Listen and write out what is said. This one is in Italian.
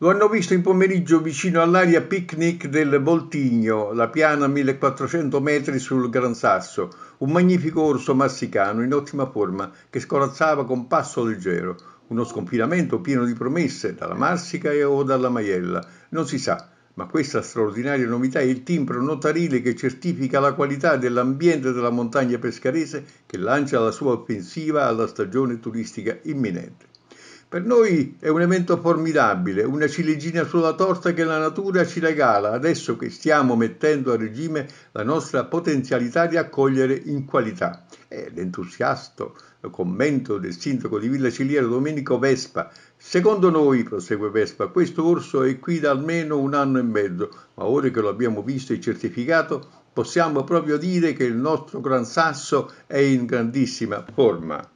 Lo hanno visto in pomeriggio vicino all'area picnic del Boltigno, la piana a 1400 metri sul Gran Sasso, un magnifico orso massicano in ottima forma che scorazzava con passo leggero, uno sconfinamento pieno di promesse dalla Marsica o dalla Maiella, non si sa, ma questa straordinaria novità è il timbro notarile che certifica la qualità dell'ambiente della montagna pescarese che lancia la sua offensiva alla stagione turistica imminente. Per noi è un evento formidabile, una ciliegina sulla torta che la natura ci regala adesso che stiamo mettendo a regime la nostra potenzialità di accogliere in qualità. È eh, l'entusiasto commento del sindaco di Villa Ciliero Domenico Vespa. Secondo noi, prosegue Vespa, questo orso è qui da almeno un anno e mezzo, ma ora che lo abbiamo visto e certificato, possiamo proprio dire che il nostro Gran Sasso è in grandissima forma.